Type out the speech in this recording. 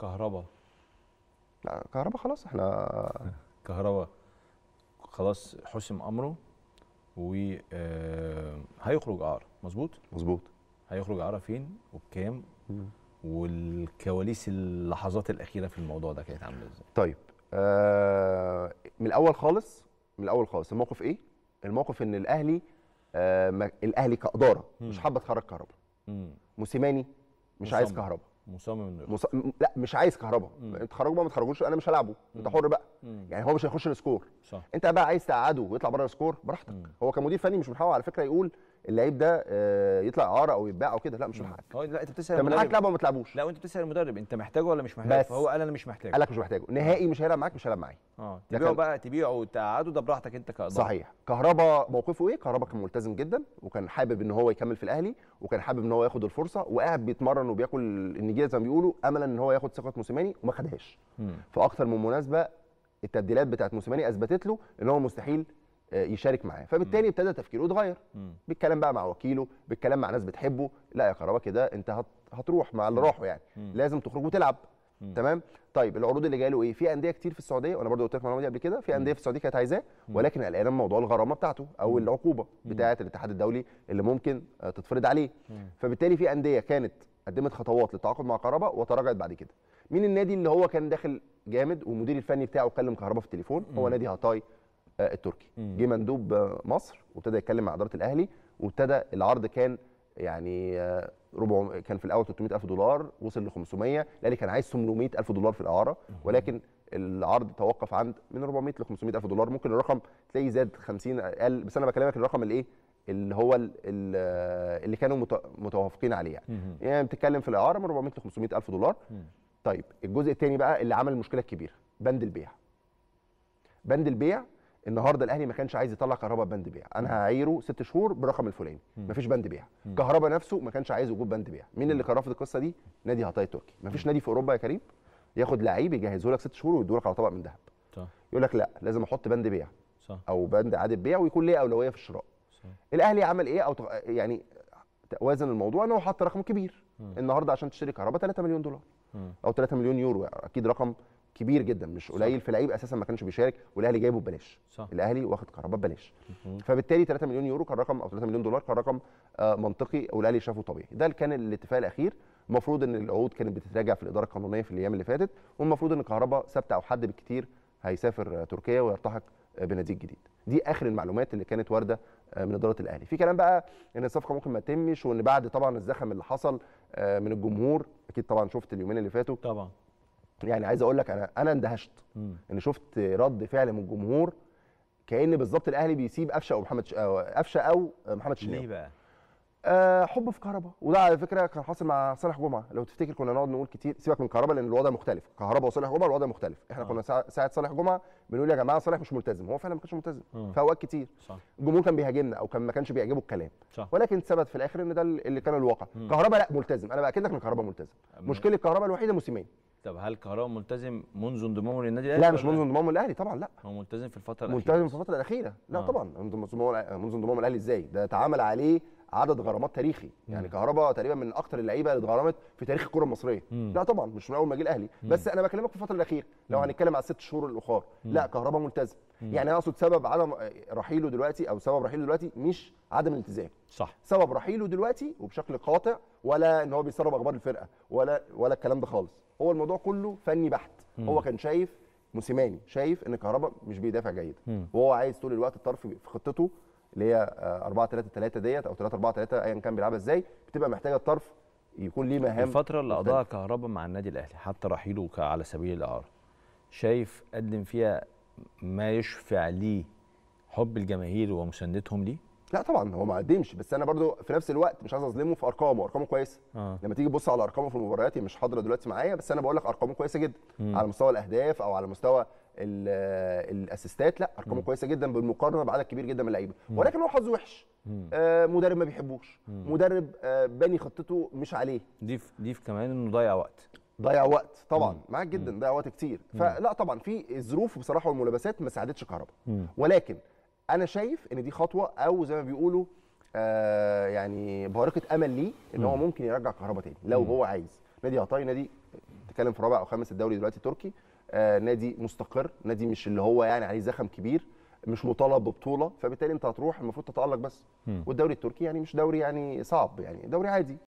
كهرباء لا كهرباء خلاص احنا كهرباء خلاص حسم امره وهيخرج آه، اعاره مظبوط مظبوط هيخرج اعاره فين وبكام والكواليس اللحظات الاخيره في الموضوع ده كانت عامله ازاي طيب آه من الاول خالص من الاول خالص الموقف ايه الموقف ان الاهلي آه الاهلي كاداره مم. مش حابه تخرج كهرباء موسيماني مش مصمم. عايز كهرباء مصمم انه مص... لا مش عايز كهرباء انت خرجوا بقى ما تخرجوش انا مش هلعبه انت حر بقى مم. يعني هو مش هيخش السكور صح. انت بقى عايز تقعده ويطلع بره السكور براحتك مم. هو كمدير فني مش محاول على فكره يقول اللعيب ده آه، يطلع اعاره او يتباع او كده لا مش من حقك هو لا انت بتسال انت من حقك تلعب وما تلعبوش لا وانت بتسال المدرب انت محتاجه ولا مش محتاجه فهو قال انا مش محتاجه قال لك مش محتاجه نهائي مش هيلعب معاك مش هيلعب معايا اه تبيعه بقى تبيعه وتقعده ده براحتك انت كاداره صحيح كهربا موقفه ايه كهربا كان ملتزم جدا وكان حابب ان هو يكمل في الاهلي وكان حابب ان هو ياخد الفرصه وقاعد بيتمرن وبياكل النجيله زي ما بيقولوا املا ان هو ياخد ثقه موسيماني وما خدهاش فاكثر من مناسبه التبديلات بتاعت موسيماني اثبتت له ان هو مستحيل آه، يشارك معاه فبالتالي ابتدى تفكيره يتغير بالكلام بقى مع وكيله بالكلام مع ناس بتحبه لا يا كهربا كده انت هتروح مع اللي راحوا يعني لازم تخرج وتلعب تمام طيب العروض اللي جايه له ايه في انديه كتير في السعوديه وانا برضو قلت لك المعلومه دي قبل كده في انديه في السعوديه كانت عايزاه ولكن قلقانه من موضوع الغرامه بتاعته او العقوبه بتاعه الاتحاد الدولي اللي ممكن آه، تتفرض عليه فبالتالي في انديه كانت قدمت خطوات للتعاقد مع كهربا وتراجعت بعد كده مين النادي اللي هو كان داخل جامد والمدير الفني بتاعه كلم كهربا في التليفون هو نادي هاتاي آه، التركي جه مندوب آه، مصر وابتدى يتكلم مع اداره الاهلي وابتدى العرض كان يعني آه، ربع كان في الاول 300000 دولار وصل ل 500 الاهلي كان عايز 800000 دولار في الاعاره ولكن العرض توقف عند من 400 ل 500000 دولار ممكن الرقم تلاقيه زاد 50 قال بس انا بكلمك الرقم الايه اللي هو اللي كانوا متوافقين عليه يعني يعني بتتكلم في الاعاره من 400 ل 500000 دولار طيب الجزء الثاني بقى اللي عمل المشكله الكبيره بند البيع بند البيع النهارده الاهلي ما كانش عايز يطلع كهرباء بند بيع انا هعيره ست شهور بالرقم الفلاني مفيش بند بيع كهرباء نفسه ما كانش عايز وجود بند بيع مين اللي كان رافض القصه دي نادي هتاي التركي مفيش نادي في اوروبا يا كريم ياخد لعيب يجهزه لك ست شهور ويدوه لك على طبق من ذهب يقول لك لا لازم احط بند بيع صح. او بند عادة بيع ويكون ليه اولويه في الشراء صح. الاهلي عمل ايه او يعني وازن الموضوع ان هو حط رقم كبير النهارده عشان تشتري كهرباء 3 مليون دولار او 3 مليون يورو اكيد رقم كبير جدا مش قليل في لعيب اساسا ما كانش بيشارك والاهلي جايبه ببلاش الاهلي واخد كهرباء ببلاش فبالتالي 3 مليون يورو كان رقم او 3 مليون دولار كان رقم آه، منطقي والاهلي شافه طبيعي ده كان الاتفاق الاخير المفروض ان العقود كانت بتتراجع في الاداره القانونيه في الايام اللي فاتت والمفروض ان كهرباء ثابته او حد بالكتير هيسافر آه، تركيا ويرتحق آه، بنادي جديد دي اخر المعلومات اللي كانت وارده من اداره الاهلي في كلام بقى ان الصفقه ممكن ما تتمش وان بعد طبعا الزخم اللي حصل من الجمهور اكيد طبعا شفت اليومين اللي فاتوا طبعا يعني عايز اقول لك انا انا اندهشت ان شفت رد فعل من الجمهور كان بالظبط الاهلي بيسيب قفشه او محمد قفشه او محمد شناوي ليه بقى؟ أه حب في كهربا وده على فكره كان حاصل مع صالح جمعه لو تفتكر كنا نقعد نقول كتير سيبك من كهربا لان الوضع مختلف كهربا وصالح جمعه الوضع مختلف احنا آه. كنا ساعه صالح جمعه بنقول يا جماعه صالح مش ملتزم هو فعلا ما كانش ملتزم آه. في اوقات كتير صح. الجمهور كان بيهاجمنا او كان ما كانش بيعجبه الكلام صح. ولكن ثبت في الاخر ان ده اللي كان الواقع كهربا لا ملتزم انا باكد لك ان كهربا ملتزم مشكله كهربا الوحيده موسيماني طب هل كهربا ملتزم منذ انضمامه للنادي الاهلي؟ لا مش منذ انضمامه للاهلي طبعا لا هو ملتزم في الفتره الاخيره ملتزم في الفتره الاخيره لا آه. طبعا منذ انضمامه الاهلي ازاي؟ ده تعامل عليه عدد غرامات تاريخي يعني كهربا تقريبا من اكتر اللعيبه اللي اتغرمت في تاريخ الكره المصريه لا طبعا مش من اول ما جه الاهلي بس انا بكلمك في الفتره الاخيره لو هنتكلم على الست شهور الاخر لا كهربا ملتزم يعني اقصد سبب عدم رحيله دلوقتي او سبب رحيله دلوقتي مش عدم الالتزام صح سبب رحيله دلوقتي وبشكل قاطع ولا ان هو بيسرب اخبار الفرقه ولا ولا الكلام ده خالص هو الموضوع كله فني بحت هو كان شايف موسيماني شايف ان كهربا مش بيدافع جيد وهو عايز طول الوقت الطرف في خطته اللي هي 4 3 3 ديت او 3 4 3 ايا كان بيلعبها ازاي بتبقى محتاجه الطرف يكون ليه مهام الفتره اللي قضاها كهربا مع النادي الاهلي حتى رحيله على سبيل الاعاره شايف قدم فيها ما يشفع ليه حب الجماهير ومساندتهم ليه لا طبعا هو ما قدمش بس انا برضو في نفس الوقت مش عايز اظلمه في ارقامه ارقامه كويسه آه. لما تيجي تبص على ارقامه في المباريات هي مش حاضره دلوقتي معايا بس انا بقول لك ارقامه كويسه جدا مم. على مستوى الاهداف او على مستوى الاسيستات لا ارقامه كويسه جدا بالمقارنه بعدد كبير جدا من اللعيبه ولكن هو حظه وحش آه مدرب ما بيحبوش مدرب آه باني خطته مش عليه ضيف ضيف كمان انه ضيع وقت ضيع وقت طبعا معاك جدا ضيع وقت كتير فلا طبعا في الظروف بصراحه والملابسات ما ساعدتش كهربا ولكن انا شايف ان دي خطوه او زي ما بيقولوا آه يعني بارقه امل ليه ان هو ممكن يرجع كهربا تاني لو هو عايز نادي عطاي نادي تكلم في رابع او خامس الدوري دلوقتي التركي آه، نادي مستقر نادي مش اللي هو يعني عليه زخم كبير مش مطالب ببطوله فبالتالي انت هتروح المفروض تتالق بس والدوري التركي يعني مش دوري يعني صعب يعني دوري عادي